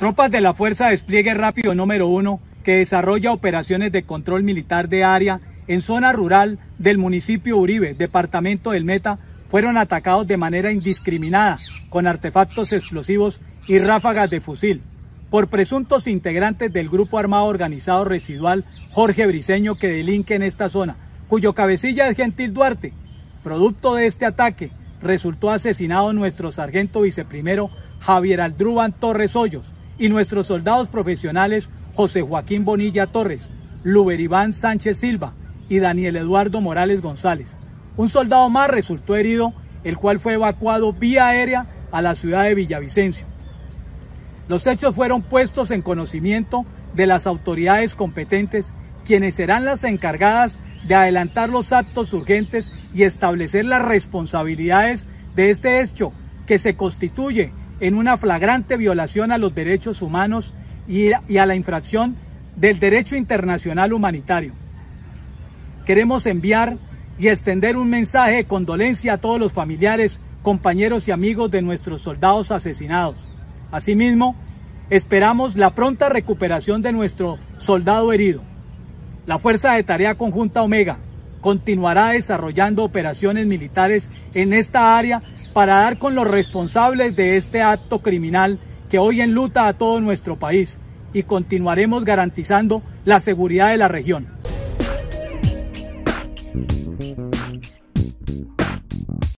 Tropas de la Fuerza Despliegue Rápido número 1 que desarrolla operaciones de control militar de área en zona rural del municipio Uribe, departamento del Meta, fueron atacados de manera indiscriminada con artefactos explosivos y ráfagas de fusil por presuntos integrantes del grupo armado organizado residual Jorge Briseño que delinque en esta zona, cuyo cabecilla es Gentil Duarte. Producto de este ataque resultó asesinado nuestro sargento viceprimero Javier Aldrúban Torres Hoyos, y nuestros soldados profesionales José Joaquín Bonilla Torres, Luber Iván Sánchez Silva y Daniel Eduardo Morales González. Un soldado más resultó herido, el cual fue evacuado vía aérea a la ciudad de Villavicencio. Los hechos fueron puestos en conocimiento de las autoridades competentes, quienes serán las encargadas de adelantar los actos urgentes y establecer las responsabilidades de este hecho que se constituye en una flagrante violación a los derechos humanos y a la infracción del derecho internacional humanitario. Queremos enviar y extender un mensaje de condolencia a todos los familiares, compañeros y amigos de nuestros soldados asesinados. Asimismo, esperamos la pronta recuperación de nuestro soldado herido. La Fuerza de Tarea Conjunta Omega continuará desarrollando operaciones militares en esta área para dar con los responsables de este acto criminal que hoy enluta a todo nuestro país y continuaremos garantizando la seguridad de la región.